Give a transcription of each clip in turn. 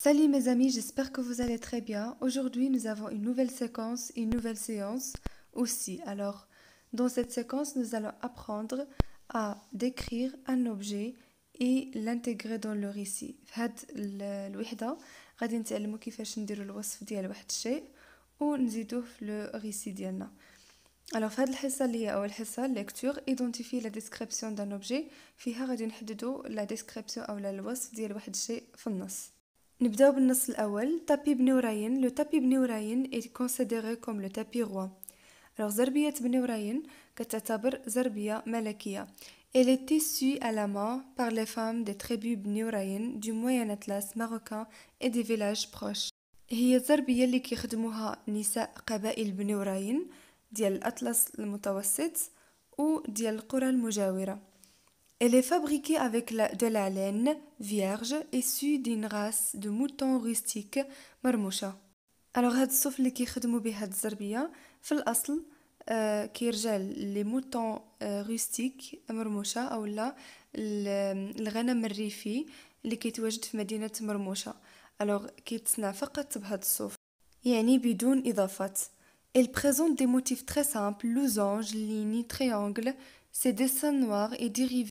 Salut mes amis, j'espère que vous allez très bien. Aujourd'hui, nous avons une nouvelle séquence, une nouvelle séance aussi. Alors, dans cette séquence, nous allons apprendre à décrire un objet et l'intégrer dans le récit. Fait le l'ouhda, غادي نتعلموا كيفاش نديروا الوصف ديال واحد الشيء ونزيدوه le récit ديالنا. Alors, fait الحصه اللي هي lecture, identifier la description d'un objet, فيها غادي نحددوا la description ou le وصف ديال واحد الشيء في النص. نبداو بالنص الاول تابي بنوراين لو تابي بنوراين اي كونسيديري كوم لو تابي روا Alors, زربية بنوراين كتعتبر زربية ملكية. Elle est tissue à la main par les femmes des tribus بنوراين du Moyen Atlas marocain et des villages proches. هي الزربية اللي كيخدموها نساء قبائل بنوراين ديال الأطلس المتوسط وديال القرى المجاورة Elle est fabriquée avec de la laine vierge issue d'une race de moutons rustiques marmoucha. Alors, cette souffle qui est de cette Zerbia, en fait, qui regèle les moutons rustiques marmoucha ou la reine marifi qui est dans la ville de marmoucha. Alors, qui est une fête de cette souffle. يعني بدون إضافات Elle présente des motifs très simples, losanges, lignes, triangles, ces dessins noirs et dérivés.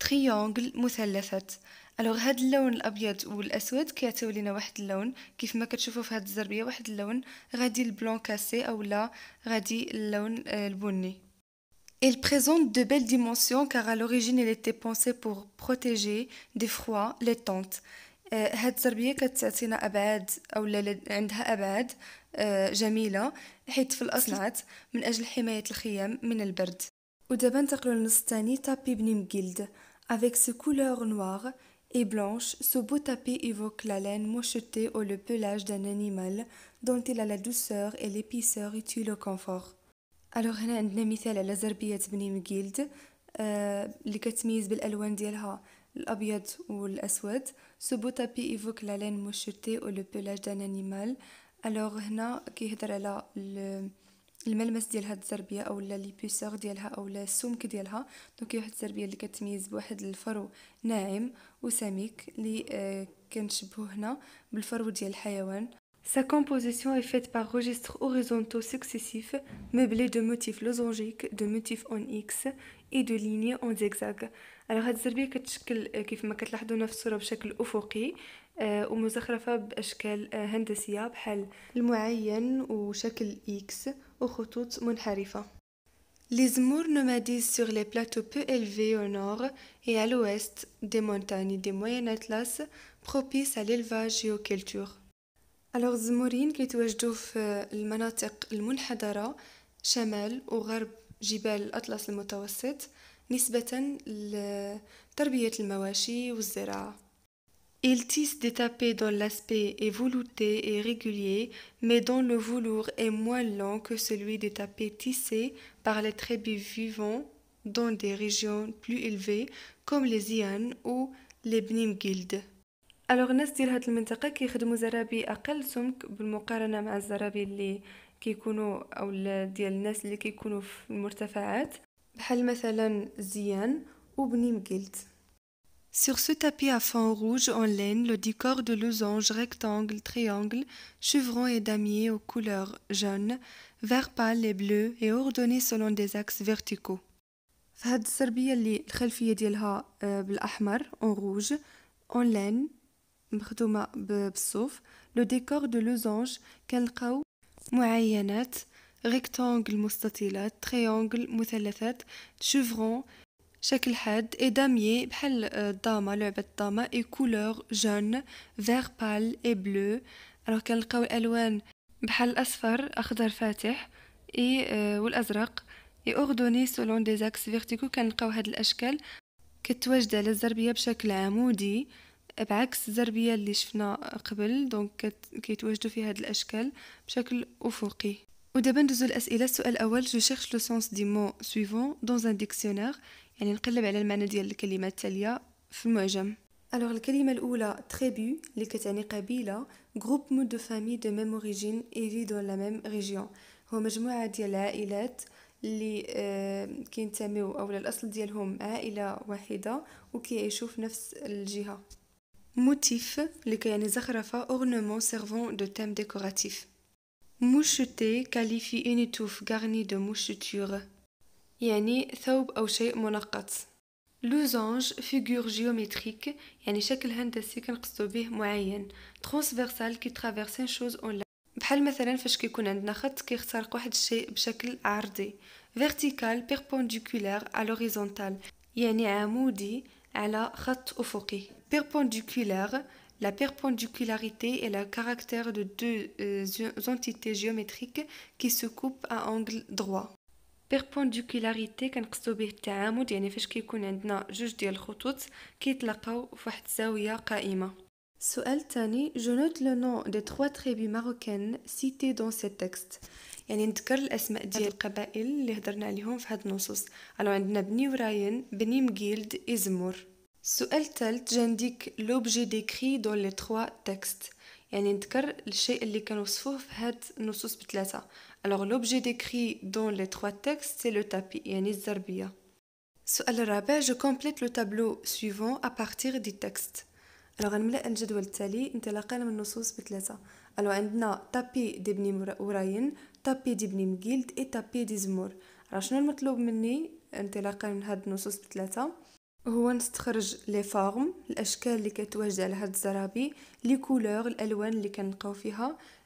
تريونغل مثلثات الوغ هاد اللون الابيض والاسود كيعطيو لينا واحد اللون كيف ما كتشوفوا في هاد الزربيه واحد اللون غادي البلون كاسي اولا غادي اللون آه، البني Il présente de belles dimensions car à l'origine il était pensé pour protéger du froid les tentes. Euh, هاد الزربيه كتعطينا ابعاد اولا عندها ابعاد آه، جميله حيت في الاصل من اجل حمايه الخيام من البرد ودابا ننتقلوا للنص الثاني تابي بن مجلد Avec ses couleurs noires et blanches, ce beau tapis évoque la laine mochetée ou le pelage d'un animal dont il a la douceur et l'épaisseur et tout le confort. Alors, on a un exemple de Zerbia Tbni qui est le plus important l'abiat ou l'aswad. Ce beau tapis évoque la laine mochetée ou le pelage d'un animal. Alors, on a un exemple الملمس ديال هاد الزربيه اولا لي بيسور ديالها اولا السمك ديالها دونك هي واحد الزربيه اللي كتميز بواحد الفرو ناعم وسميك اللي آه كنشبهو هنا بالفرو ديال الحيوان سا كومبوزيسيون est faite par registres horizontaux successifs, meublés دو موتيف لوزونجيك دو موتيف اون اكس et دو ليني اون zigzag. الو هاد الزربية كتشكل كيف ما كتلاحظونا في الصورة بشكل أفقي ومزخرفة بأشكال هندسية بحال المعين وشكل إكس وخطوط منحرفة. Les zemmours nomadisent sur les plateaux peu élevés au nord et à l'ouest des montagnes des Moyen Atlas propices à l'élevage et aux cultures. Alors الزموريين كيتواجدوا في المناطق المنحدرة شمال وغرب جبال الأطلس المتوسط نسبة لتربية المواشي والزراعة Ils tissent des tapis dont l'aspect est velouté et régulier, mais dont le velours est moins lent que celui des tapis tissés par les tribus vivants dans des régions plus élevées comme les Zian ou les Bnimgild. Alors, les gens de cette région qui des les arabes à plus sombre par comparaison avec les arabes qui sont ou les gens qui sont dans les comme par exemple Zian ou Bnimgild. Sur ce tapis à fond rouge en laine, le décor de losanges, rectangles, triangles, chevrons et damiers aux couleurs jaunes, vert pâle et bleu et ordonnés selon des axes verticaux. فهاد السربية اللي الخلفية ديالها بالأحمر en rouge en laine مخدومة بالصوف le décor de losanges كنلقاو معينات rectangle مستطيلات triangle مثلثات chevron شكل حاد اي داميي بحال الضامة آه، لعبة الضامة اي كولور جون فيغ بال اي بلو الوغ كنلقاو الالوان بحال الاصفر اخضر فاتح اي آه، والازرق اي اوردوني سولون دي زاكس فيرتيكو كنلقاو هاد الاشكال كتواجد على الزربيه بشكل عمودي بعكس الزربيه اللي شفنا قبل دونك كيتواجدوا في هاد الاشكال بشكل افقي ودابا ندوزو الاسئله السؤال الاول جو شيرش لو سونس دي مو سويفون دون ان ديكسيونير يعني نقلب على المعنى ديال الكلمة التالية في المعجم الوغ الكلمة الأولى تريبي اللي كتعني قبيلة جروب مو دو فامي دو ميم اوريجين اي في دون لا ميم ريجيون هو مجموعة ديال العائلات اللي آه كينتميو اولا الاصل ديالهم عائلة واحدة وكيعيشوا في نفس الجهة موتيف اللي كيعني زخرفة اورنمون سيرفون دو تيم ديكوراتيف موشتي qualifie une توف garnie de mouchetures L'usange, figure géométrique, transversal, qui traverse une chose ou l'autre. Par exemple, quand on a une ligne, qui voit quelque chose de large. Vertical, perpendiculaire, à l'horizontale, c'est-à-dire à l'arrière de la ligne. Perpendiculaire, la perpendicularité est le caractère de deux euh, entités géométriques qui se coupent à angle droit. بيربونديكولاريتي كنقصدو به التعامد يعني فاش كيكون عندنا جوج ديال الخطوط كيتلاقاو فواحد الزاويه قائمه السؤال الثاني جو نوت لو نون دي تخوا تريبي ماروكان سيتي دون سي تكست يعني نذكر الاسماء ديال القبائل اللي هضرنا عليهم في هاد النصوص الو عندنا بني وراين بني مقيلد ازمور السؤال الثالث جانديك لوبجي ديكري دون لي تخوا تكست يعني نذكر الشيء اللي كنوصفوه في هاد النصوص بثلاثه Alors l'objet décrit dans les trois textes, c'est le tapis, يعني الزربية. السؤال الرابع je complète le tableau suivant à partir des textes. الوغ غنملأ الجدول التالي انطلاقا من النصوص بثلاثة الو عندنا تابي دي بني وراين تابي دي بني مقيلد اي تابي دي زمور راه شنو المطلوب مني انطلاقا من هاد النصوص بثلاثة هو نستخرج لي فورم الاشكال اللي كتواجد على هاد الزرابي لي كولور الالوان اللي كنلقاو فيها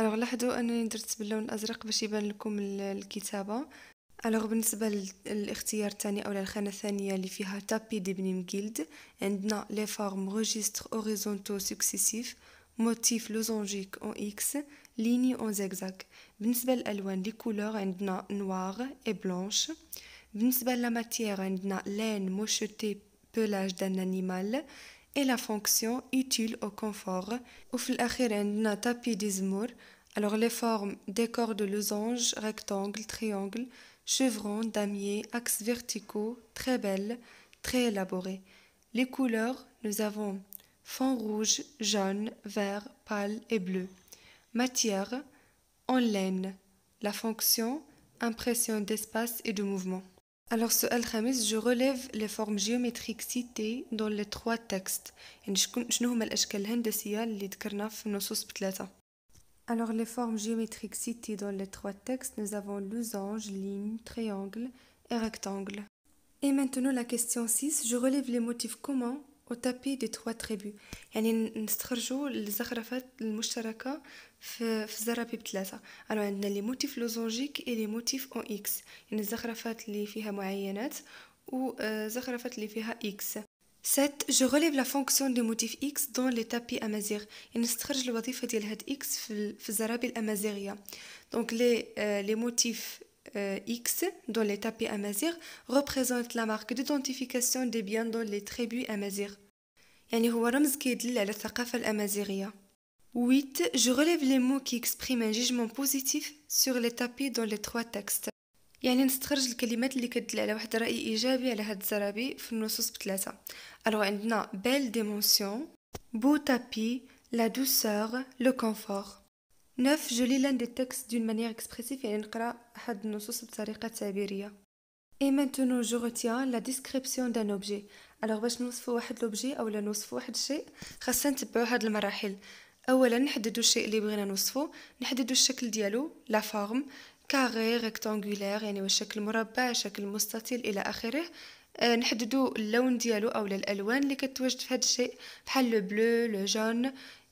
الوغ لاحظوا انني درت باللون الازرق باش يبان لكم الكتابه الوغ بالنسبه للاختيار الثاني او الخانه الثانيه اللي فيها تابي دي بنيم جيلد عندنا لي فورم ريجستر اوريزونتو سكسيسيف موتيف لوزونجيك اون اكس ليني اون زيكزاك بالنسبه للالوان لي كولور عندنا نوار اي بلانش بالنسبه لا ماتيير عندنا لين موشتي بولاج دان انيمال et la fonction utile au confort tapis alors les formes décor de losange rectangle triangle chevron damiers, axes verticaux très belles très élaborées les couleurs nous avons fond rouge jaune vert pâle et bleu matière en laine la fonction impression d'espace et de mouvement alors, sur khamis je relève les formes géométriques citées dans les trois textes hum Alors, les formes géométriques citées dans les trois textes, nous avons losange, ligne, triangle et rectangle. Et maintenant, la question 6. Je relève les motifs communs وتابي دي تخوا تريبو يعني نستخرجو الزخرفات المشتركة في, في الزرابيب ثلاثة الو عندنا لي موتيف لوزونجيك اي لي موتيف اون اكس يعني الزخرفات اللي فيها معينات وزخرفات آه، اللي فيها اكس 7 جو ريليف لا فونكسيون دو موتيف اكس دون لي تابي امازيغ يعني نستخرج الوظيفه ديال هاد اكس في, في الزرابي الامازيغيه دونك لي لي موتيف Euh, X dans les tapis amazir représente la marque d'identification des biens dans les tribus amazir. يعني هو رمز كيدل على الثقافة الأمازيغية 8. Je relève les mots qui expriment un jugement positif sur les tapis dans les trois textes. يعني نستخرج الكلمات اللي كتدل على واحد رأي إيجابي على هاد الزرابي في النصوص بثلاثة. ألوغ عندنا belle dimension, beau tapis, la douceur, le confort. نوف جو لان دي تكست دون مانيير اكسبريسيف يعني نقرا احد النصوص بطريقه تعبيريه Et maintenant, je retiens la description d'un objet. Alors, باش نوصفوا واحد لوبجي اولا نوصفوا واحد الشيء خاصنا نتبعوا هاد المراحل اولا نحددوا الشيء اللي بغينا نوصفو نحددوا الشكل ديالو لا فورم كاري ريكتانغولير يعني واش شكل مربع شكل مستطيل الى اخره أه نحددوا اللون ديالو اولا الالوان اللي كتواجد في هاد الشيء بحال لو بلو لو جون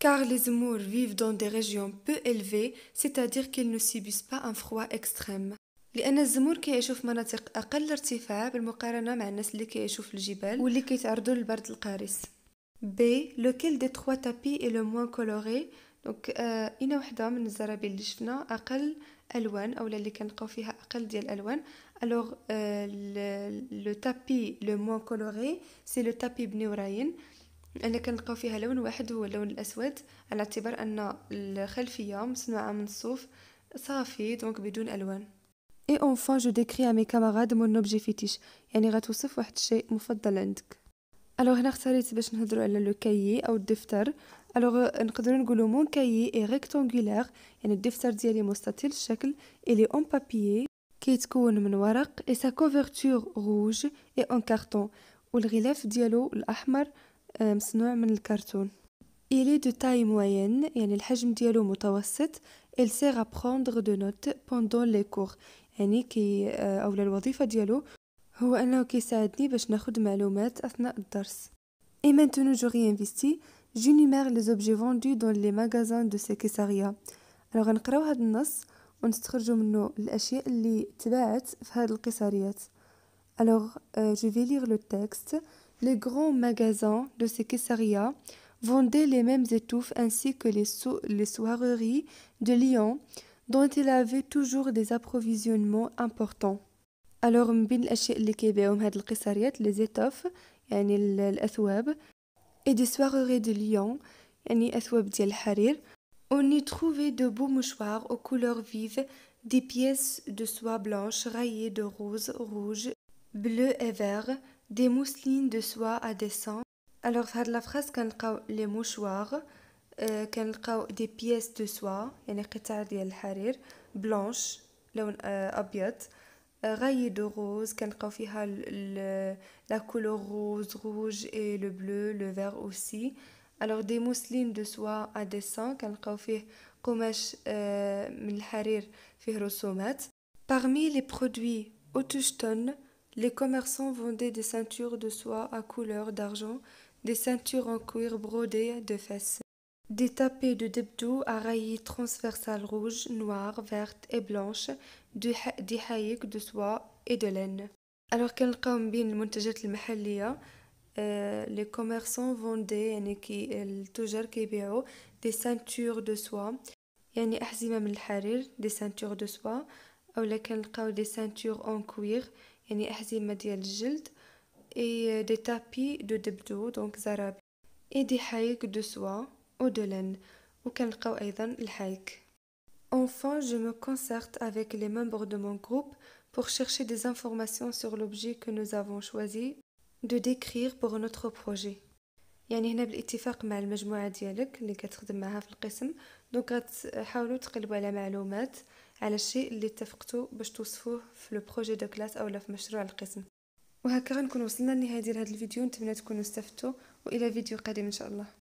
car les Zemmour vivent dans des régions peu élevées, c'est-à-dire qu'ils ne subissent pas un froid extrême. لان الزمور كيعيشوا في مناطق اقل ارتفاع بالمقارنه مع الناس اللي كيعيشوا في الجبال واللي كيتعرضوا للبرد القارس بي لوكيل دي تخوا تابي اي لو موان كولوري دونك آه اين وحده من الزرابيل اللي شفنا اقل الوان اولا اللي كنلقاو فيها اقل ديال الالوان الوغ آه لو تابي لو موان كولوري سي لو تابي بني انا كنلقاو فيها لون واحد هو اللون الاسود على اعتبار ان الخلفيه مصنوعه من الصوف صافي دونك بدون الوان اي اونفون جو ديكري ا مي كاماراد مون اوبجي فيتيش يعني غتوصف واحد الشيء مفضل عندك الوغ هنا اختاريت باش نهضروا على لو كايي او الدفتر الوغ نقدروا نقولوا مون كايي اي ريكتانغولير يعني الدفتر ديالي مستطيل الشكل الي اون بابيي كيتكون من ورق اي سا كوفرتور روج اي اون كارتون والغلاف ديالو الاحمر آه، مصنوع من الكرتون إلي دو تاي موين يعني الحجم ديالو متوسط إل سيغ à دو نوت بوندون pendant يعني كي آه، أولا الوظيفة ديالو هو أنه كيساعدني باش ناخد معلومات أثناء الدرس Et maintenant je réinvestis j'énumère les objets vendus دون لي magasins دو سيكيساريا ألوغ غنقراو هاد النص ونستخرجوا منه الأشياء اللي تباعت في هاد القيساريات ألوغ euh, في ليغ لو le les grands magasins de ces kessaria vendaient les mêmes étouffes ainsi que les, soireries de Lyon, dont il avait toujours des approvisionnements importants. Alors, من les الأشياء les كيبيعوهم et des soireries de Lyon on y trouvait de beaux mouchoirs aux couleurs vives des pièces de soie blanche rayées de rose, rouge, bleu et vert des mousselines de soie à dessin. Alors, faire la phrase qu'on les mouchoirs, euh, des pièces de soie, il de des blanches, des euh, euh, rayées de rose, on la couleur rose, rouge et le bleu, le vert aussi. Alors, des mousselines de soie à dessin, on a des soie des dessin. Parmi les produits autochtones, les commerçants vendaient des ceintures de soie à couleur d'argent, des ceintures en cuir brodées de fesses, des tapis de debdou à rayures transversales rouges, noires, vertes et blanches, des haïks de soie et de laine. Alors qu'elle euh, les commerçants vendaient des ceintures de soie des ceintures de soie des ceintures en cuir يعني أحزمة ديال الجلد اي دي تابي دو دبدو دونك زرابي اي دي حايك دو سوا أو دو لن وكنلقاو أيضا الحايك Enfin, je me concerte avec les membres de mon groupe pour chercher des informations sur l'objet que nous avons choisi de décrire pour notre projet. يعني هنا بالاتفاق مع المجموعة ديالك اللي كتخدم معها في القسم دونك غتحاولوا تقلبوا على معلومات على الشيء اللي اتفقتوا باش توصفوه في لو بروجي دو كلاس اولا في مشروع القسم وهكا غنكون وصلنا لنهايه ديال هذا الفيديو نتمنى تكونوا استفدتوا والى فيديو قادم ان شاء الله